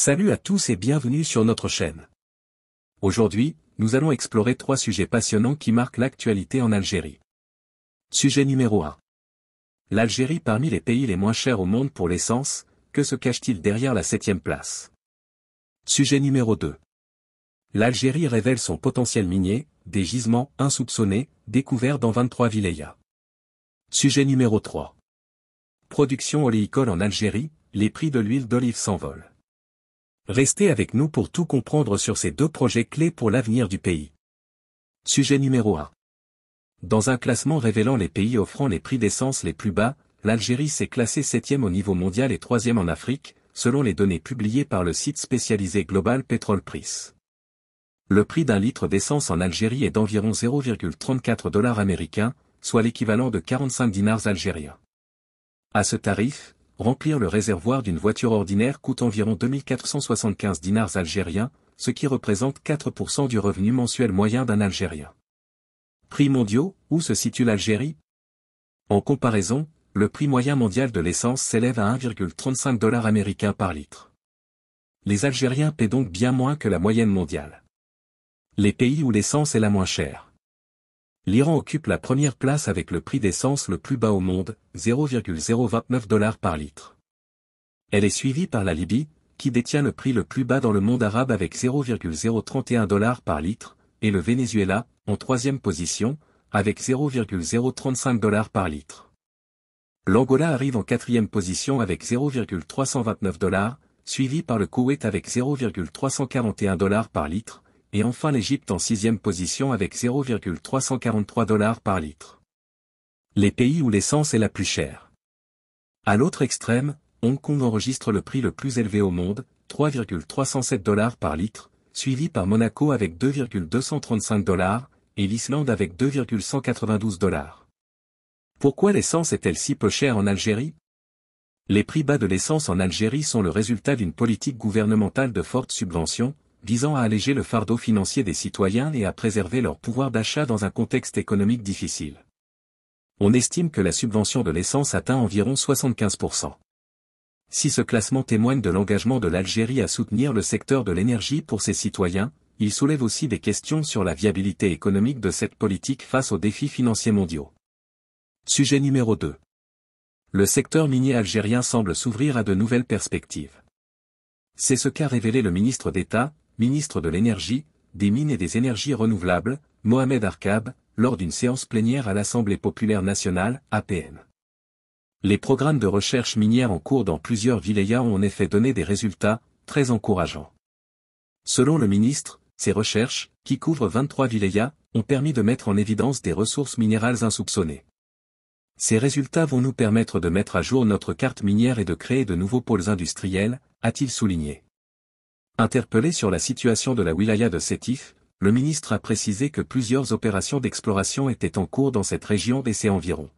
Salut à tous et bienvenue sur notre chaîne. Aujourd'hui, nous allons explorer trois sujets passionnants qui marquent l'actualité en Algérie. Sujet numéro 1. L'Algérie parmi les pays les moins chers au monde pour l'essence, que se cache-t-il derrière la septième place Sujet numéro 2. L'Algérie révèle son potentiel minier, des gisements insoupçonnés, découverts dans 23 vilayas. Sujet numéro 3. Production oléicole en Algérie, les prix de l'huile d'olive s'envolent. Restez avec nous pour tout comprendre sur ces deux projets clés pour l'avenir du pays. Sujet numéro 1. Dans un classement révélant les pays offrant les prix d'essence les plus bas, l'Algérie s'est classée septième au niveau mondial et troisième en Afrique, selon les données publiées par le site spécialisé Global Petrol Price. Le prix d'un litre d'essence en Algérie est d'environ 0,34 dollars américains, soit l'équivalent de 45 dinars algériens. À ce tarif, remplir le réservoir d'une voiture ordinaire coûte environ 2475 dinars algériens, ce qui représente 4% du revenu mensuel moyen d'un Algérien. Prix mondiaux, où se situe l'Algérie En comparaison, le prix moyen mondial de l'essence s'élève à 1,35 dollars américains par litre. Les Algériens paient donc bien moins que la moyenne mondiale. Les pays où l'essence est la moins chère l'Iran occupe la première place avec le prix d'essence le plus bas au monde, 0,029 dollars par litre. Elle est suivie par la Libye, qui détient le prix le plus bas dans le monde arabe avec 0,031 dollars par litre, et le Venezuela, en troisième position, avec 0,035 dollars par litre. L'Angola arrive en quatrième position avec 0,329 dollars, suivi par le Koweït avec 0,341 dollars par litre, et enfin l'Égypte en sixième position avec 0,343 dollars par litre. Les pays où l'essence est la plus chère. À l'autre extrême, Hong Kong enregistre le prix le plus élevé au monde, 3,307 dollars par litre, suivi par Monaco avec 2,235 dollars, et l'Islande avec 2,192 dollars. Pourquoi l'essence est-elle si peu chère en Algérie Les prix bas de l'essence en Algérie sont le résultat d'une politique gouvernementale de forte subvention, visant à alléger le fardeau financier des citoyens et à préserver leur pouvoir d'achat dans un contexte économique difficile. On estime que la subvention de l'essence atteint environ 75%. Si ce classement témoigne de l'engagement de l'Algérie à soutenir le secteur de l'énergie pour ses citoyens, il soulève aussi des questions sur la viabilité économique de cette politique face aux défis financiers mondiaux. Sujet numéro 2. Le secteur minier algérien semble s'ouvrir à de nouvelles perspectives. C'est ce qu'a révélé le ministre d'État, ministre de l'Énergie, des Mines et des Énergies Renouvelables, Mohamed Arkab, lors d'une séance plénière à l'Assemblée Populaire Nationale, APN. Les programmes de recherche minière en cours dans plusieurs vilayas ont en effet donné des résultats, très encourageants. Selon le ministre, ces recherches, qui couvrent 23 vilayas, ont permis de mettre en évidence des ressources minérales insoupçonnées. Ces résultats vont nous permettre de mettre à jour notre carte minière et de créer de nouveaux pôles industriels, a-t-il souligné. Interpellé sur la situation de la wilaya de Sétif, le ministre a précisé que plusieurs opérations d'exploration étaient en cours dans cette région et ses environs.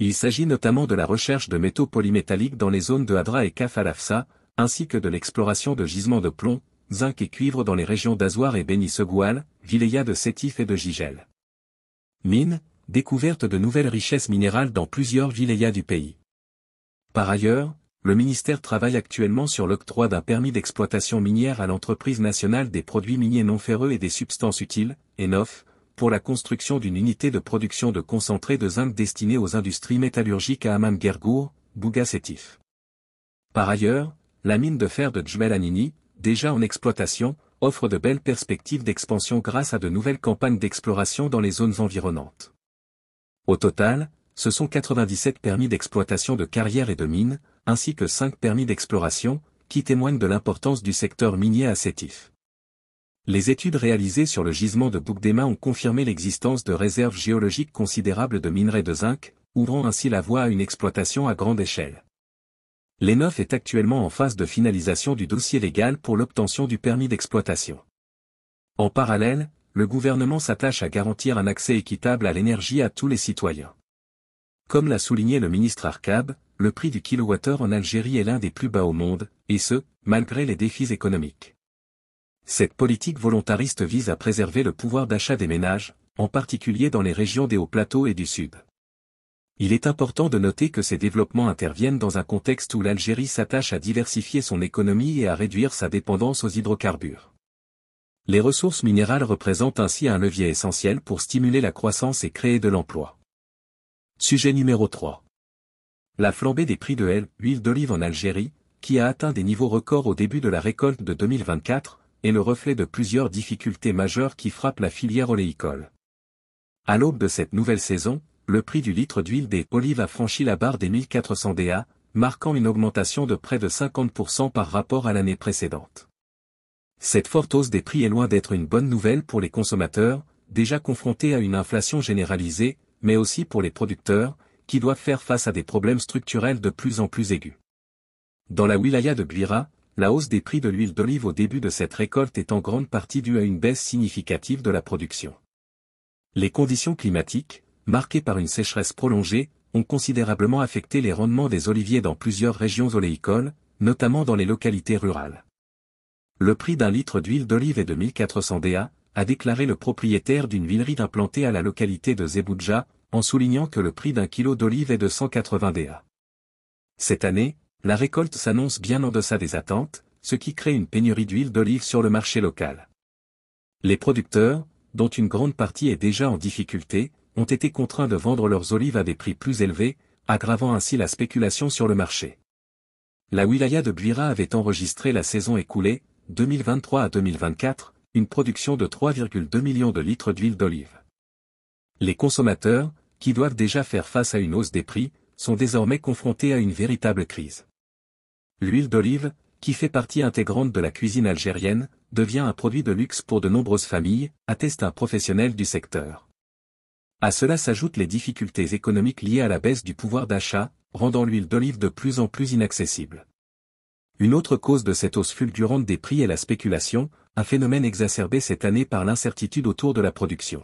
Il s'agit notamment de la recherche de métaux polymétalliques dans les zones de Hadra et Kafalafsa, ainsi que de l'exploration de gisements de plomb, zinc et cuivre dans les régions d'Azouar et Beni Segual, Wilaya de Sétif et de Gigel. Mines, découverte de nouvelles richesses minérales dans plusieurs wilayas du pays. Par ailleurs, le ministère travaille actuellement sur l'octroi d'un permis d'exploitation minière à l'entreprise nationale des produits miniers non ferreux et des substances utiles, ENOF, pour la construction d'une unité de production de concentré de zinc destinée aux industries métallurgiques à amam gergour Bougassétif. Par ailleurs, la mine de fer de Djmel-Anini, déjà en exploitation, offre de belles perspectives d'expansion grâce à de nouvelles campagnes d'exploration dans les zones environnantes. Au total, ce sont 97 permis d'exploitation de carrières et de mines, ainsi que cinq permis d'exploration, qui témoignent de l'importance du secteur minier à Les études réalisées sur le gisement de Boukdema ont confirmé l'existence de réserves géologiques considérables de minerais de zinc, ouvrant ainsi la voie à une exploitation à grande échelle. L'ENOF est actuellement en phase de finalisation du dossier légal pour l'obtention du permis d'exploitation. En parallèle, le gouvernement s'attache à garantir un accès équitable à l'énergie à tous les citoyens. Comme l'a souligné le ministre Arkab, le prix du kilowattheure en Algérie est l'un des plus bas au monde, et ce, malgré les défis économiques. Cette politique volontariste vise à préserver le pouvoir d'achat des ménages, en particulier dans les régions des hauts plateaux et du sud. Il est important de noter que ces développements interviennent dans un contexte où l'Algérie s'attache à diversifier son économie et à réduire sa dépendance aux hydrocarbures. Les ressources minérales représentent ainsi un levier essentiel pour stimuler la croissance et créer de l'emploi. Sujet numéro 3. La flambée des prix de l'huile d'olive en Algérie, qui a atteint des niveaux records au début de la récolte de 2024, est le reflet de plusieurs difficultés majeures qui frappent la filière oléicole. À l'aube de cette nouvelle saison, le prix du litre d'huile des olives a franchi la barre des 1400 DA, marquant une augmentation de près de 50% par rapport à l'année précédente. Cette forte hausse des prix est loin d'être une bonne nouvelle pour les consommateurs, déjà confrontés à une inflation généralisée, mais aussi pour les producteurs, qui doivent faire face à des problèmes structurels de plus en plus aigus. Dans la wilaya de Guira, la hausse des prix de l'huile d'olive au début de cette récolte est en grande partie due à une baisse significative de la production. Les conditions climatiques, marquées par une sécheresse prolongée, ont considérablement affecté les rendements des oliviers dans plusieurs régions oléicoles, notamment dans les localités rurales. Le prix d'un litre d'huile d'olive est de 1400 DA, a déclaré le propriétaire d'une villerie implantée à la localité de Zebouja, en soulignant que le prix d'un kilo d'olive est de 180 DA. Cette année, la récolte s'annonce bien en deçà des attentes, ce qui crée une pénurie d'huile d'olive sur le marché local. Les producteurs, dont une grande partie est déjà en difficulté, ont été contraints de vendre leurs olives à des prix plus élevés, aggravant ainsi la spéculation sur le marché. La wilaya de Buira avait enregistré la saison écoulée, 2023 à 2024, une production de 3,2 millions de litres d'huile d'olive. Les consommateurs, qui doivent déjà faire face à une hausse des prix, sont désormais confrontés à une véritable crise. L'huile d'olive, qui fait partie intégrante de la cuisine algérienne, devient un produit de luxe pour de nombreuses familles, atteste un professionnel du secteur. À cela s'ajoutent les difficultés économiques liées à la baisse du pouvoir d'achat, rendant l'huile d'olive de plus en plus inaccessible. Une autre cause de cette hausse fulgurante des prix est la spéculation, un phénomène exacerbé cette année par l'incertitude autour de la production.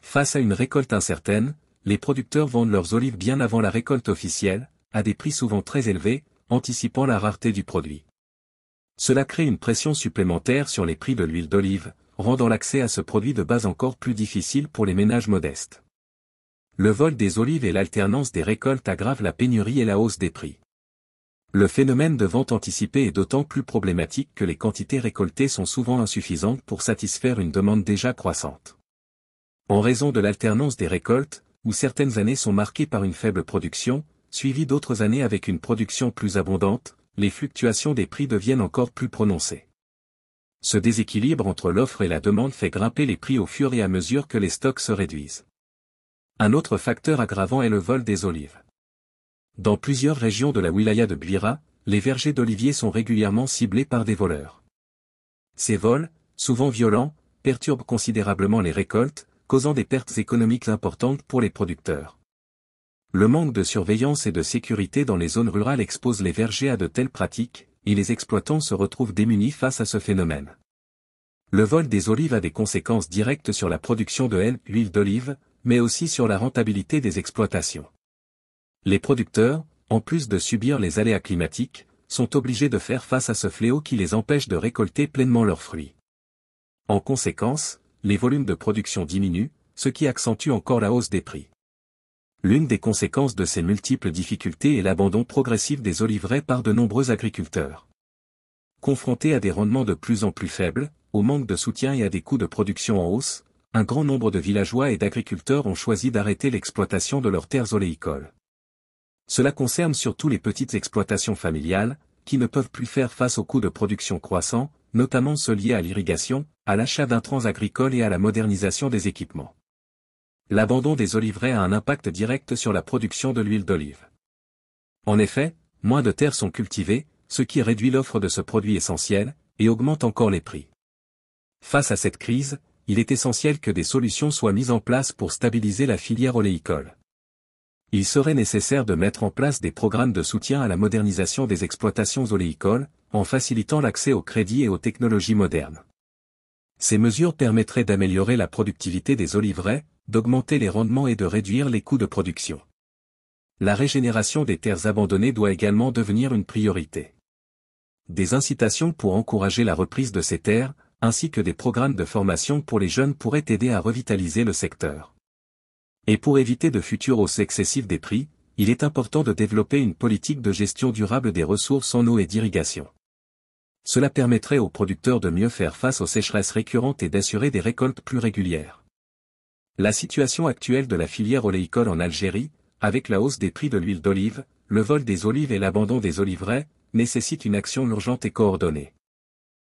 Face à une récolte incertaine, les producteurs vendent leurs olives bien avant la récolte officielle, à des prix souvent très élevés, anticipant la rareté du produit. Cela crée une pression supplémentaire sur les prix de l'huile d'olive, rendant l'accès à ce produit de base encore plus difficile pour les ménages modestes. Le vol des olives et l'alternance des récoltes aggravent la pénurie et la hausse des prix. Le phénomène de vente anticipée est d'autant plus problématique que les quantités récoltées sont souvent insuffisantes pour satisfaire une demande déjà croissante. En raison de l'alternance des récoltes, où certaines années sont marquées par une faible production, suivies d'autres années avec une production plus abondante, les fluctuations des prix deviennent encore plus prononcées. Ce déséquilibre entre l'offre et la demande fait grimper les prix au fur et à mesure que les stocks se réduisent. Un autre facteur aggravant est le vol des olives. Dans plusieurs régions de la wilaya de Buira, les vergers d'oliviers sont régulièrement ciblés par des voleurs. Ces vols, souvent violents, perturbent considérablement les récoltes, causant des pertes économiques importantes pour les producteurs. Le manque de surveillance et de sécurité dans les zones rurales expose les vergers à de telles pratiques, et les exploitants se retrouvent démunis face à ce phénomène. Le vol des olives a des conséquences directes sur la production de haine, huile d'olive, mais aussi sur la rentabilité des exploitations. Les producteurs, en plus de subir les aléas climatiques, sont obligés de faire face à ce fléau qui les empêche de récolter pleinement leurs fruits. En conséquence, les volumes de production diminuent, ce qui accentue encore la hausse des prix. L'une des conséquences de ces multiples difficultés est l'abandon progressif des oliveraies par de nombreux agriculteurs. Confrontés à des rendements de plus en plus faibles, au manque de soutien et à des coûts de production en hausse, un grand nombre de villageois et d'agriculteurs ont choisi d'arrêter l'exploitation de leurs terres oléicoles. Cela concerne surtout les petites exploitations familiales, qui ne peuvent plus faire face aux coûts de production croissants, notamment ceux liés à l'irrigation, à l'achat d'intrants agricoles et à la modernisation des équipements. L'abandon des oliveraies a un impact direct sur la production de l'huile d'olive. En effet, moins de terres sont cultivées, ce qui réduit l'offre de ce produit essentiel, et augmente encore les prix. Face à cette crise, il est essentiel que des solutions soient mises en place pour stabiliser la filière oléicole il serait nécessaire de mettre en place des programmes de soutien à la modernisation des exploitations oléicoles, en facilitant l'accès au crédit et aux technologies modernes. Ces mesures permettraient d'améliorer la productivité des oliveraies, d'augmenter les rendements et de réduire les coûts de production. La régénération des terres abandonnées doit également devenir une priorité. Des incitations pour encourager la reprise de ces terres, ainsi que des programmes de formation pour les jeunes pourraient aider à revitaliser le secteur. Et pour éviter de futures hausses excessives des prix, il est important de développer une politique de gestion durable des ressources en eau et d'irrigation. Cela permettrait aux producteurs de mieux faire face aux sécheresses récurrentes et d'assurer des récoltes plus régulières. La situation actuelle de la filière oléicole en Algérie, avec la hausse des prix de l'huile d'olive, le vol des olives et l'abandon des oliveraies, nécessite une action urgente et coordonnée.